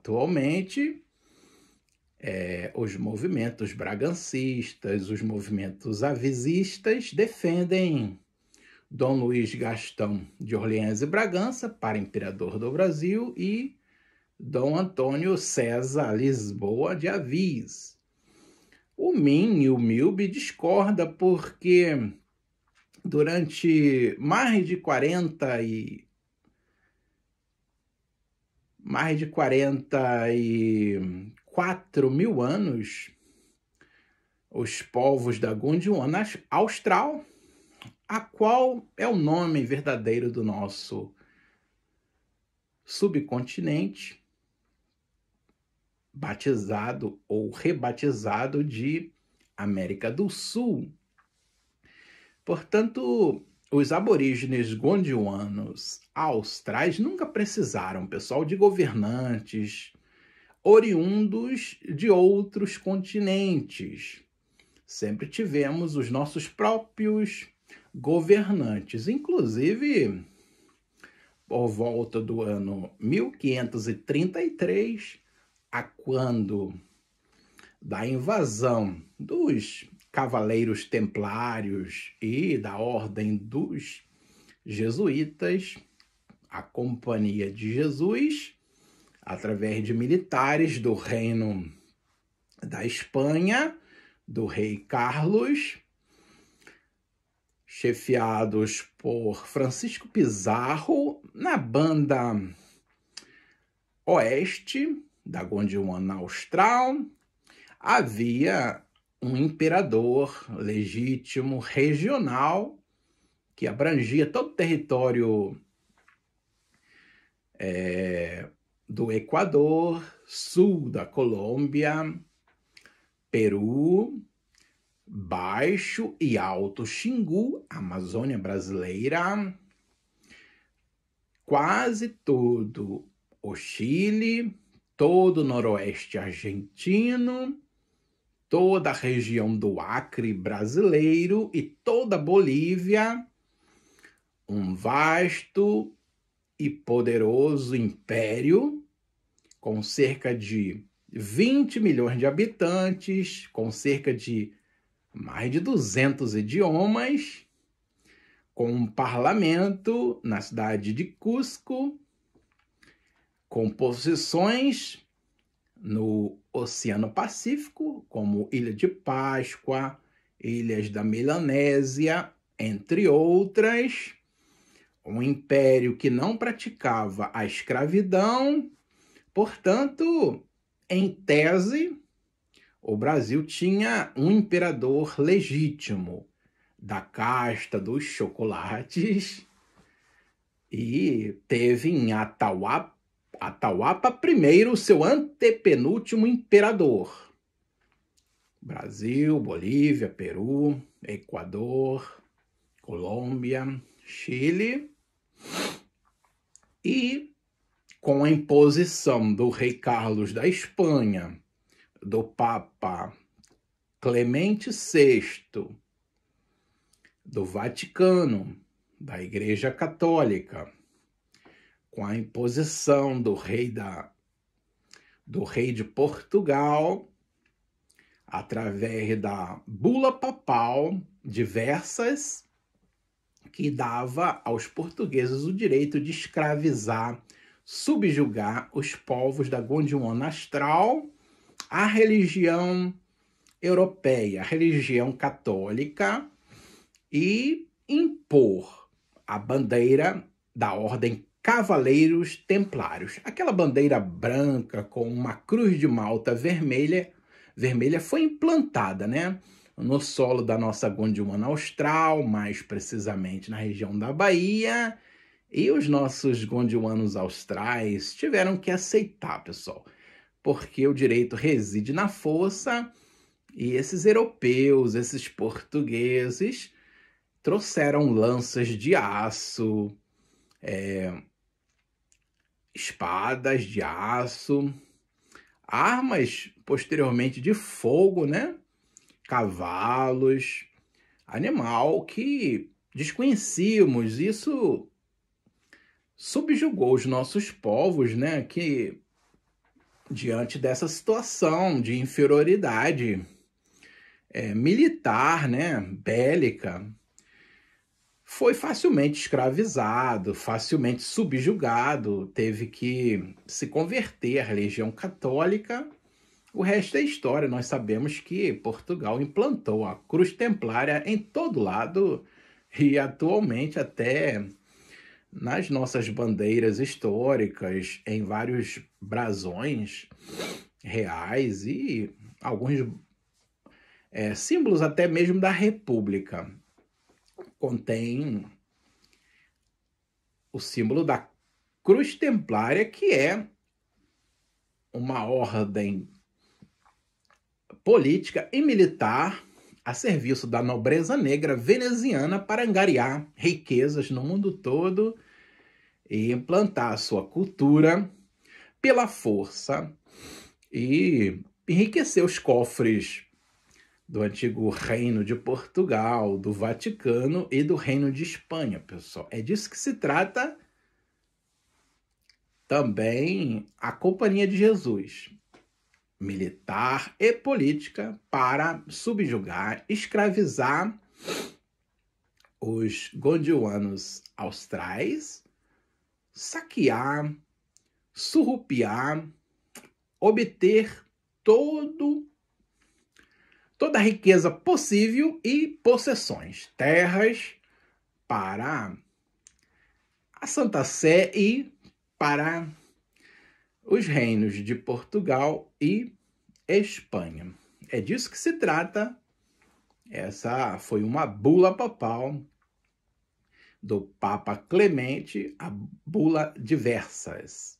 atualmente é, os movimentos bragancistas, os movimentos avisistas defendem Dom Luiz Gastão de Orleans e Bragança para imperador do Brasil e Dom Antônio César Lisboa de Avis. O Min e o Milbe discorda porque durante mais de 40 e mais de 44 mil anos, os povos da Gondwana Austral, a qual é o nome verdadeiro do nosso subcontinente, batizado ou rebatizado de América do Sul. Portanto, os aborígenes gondianos austrais nunca precisaram, pessoal, de governantes oriundos de outros continentes. Sempre tivemos os nossos próprios governantes, inclusive por volta do ano 1533, a quando da invasão dos cavaleiros templários e da ordem dos jesuítas, a Companhia de Jesus, através de militares do reino da Espanha, do rei Carlos, chefiados por Francisco Pizarro, na banda oeste da Gondwana Austral, havia um imperador legítimo, regional, que abrangia todo o território é, do Equador, sul da Colômbia, Peru, Baixo e Alto Xingu, Amazônia brasileira, quase todo o Chile, todo o Noroeste argentino toda a região do Acre brasileiro e toda a Bolívia um vasto e poderoso império com cerca de 20 milhões de habitantes, com cerca de mais de 200 idiomas, com um parlamento na cidade de Cusco, com posições no Oceano Pacífico, como Ilha de Páscoa, Ilhas da Melanésia, entre outras. Um império que não praticava a escravidão. Portanto, em tese, o Brasil tinha um imperador legítimo da casta dos chocolates e teve em Atauapé Atauapa I, seu antepenúltimo imperador. Brasil, Bolívia, Peru, Equador, Colômbia, Chile. E com a imposição do rei Carlos da Espanha, do Papa Clemente VI, do Vaticano, da Igreja Católica, com a imposição do rei da do rei de Portugal através da bula papal diversas que dava aos portugueses o direito de escravizar, subjugar os povos da Gondwana astral à religião europeia, à religião católica e impor a bandeira da ordem Cavaleiros Templários. Aquela bandeira branca com uma cruz de malta vermelha, vermelha foi implantada, né? No solo da nossa Gondwana austral, mais precisamente na região da Bahia, e os nossos gondianos austrais tiveram que aceitar, pessoal, porque o direito reside na força e esses europeus, esses portugueses, trouxeram lanças de aço, é, espadas de aço, armas posteriormente de fogo, né? Cavalos, animal que desconhecíamos. Isso subjugou os nossos povos, né? Que diante dessa situação de inferioridade é, militar, né? Bélica, foi facilmente escravizado, facilmente subjugado, teve que se converter à religião católica. O resto é história. Nós sabemos que Portugal implantou a cruz templária em todo lado e atualmente até nas nossas bandeiras históricas, em vários brasões reais e alguns é, símbolos até mesmo da República contém o símbolo da cruz templária, que é uma ordem política e militar a serviço da nobreza negra veneziana para angariar riquezas no mundo todo e implantar a sua cultura pela força e enriquecer os cofres do antigo Reino de Portugal, do Vaticano e do Reino de Espanha, pessoal. É disso que se trata também a Companhia de Jesus, militar e política, para subjugar, escravizar os gondiuanos austrais, saquear, surrupiar, obter todo toda a riqueza possível e possessões, terras para a Santa Sé e para os reinos de Portugal e Espanha. É disso que se trata. Essa foi uma bula papal do Papa Clemente, a bula diversas.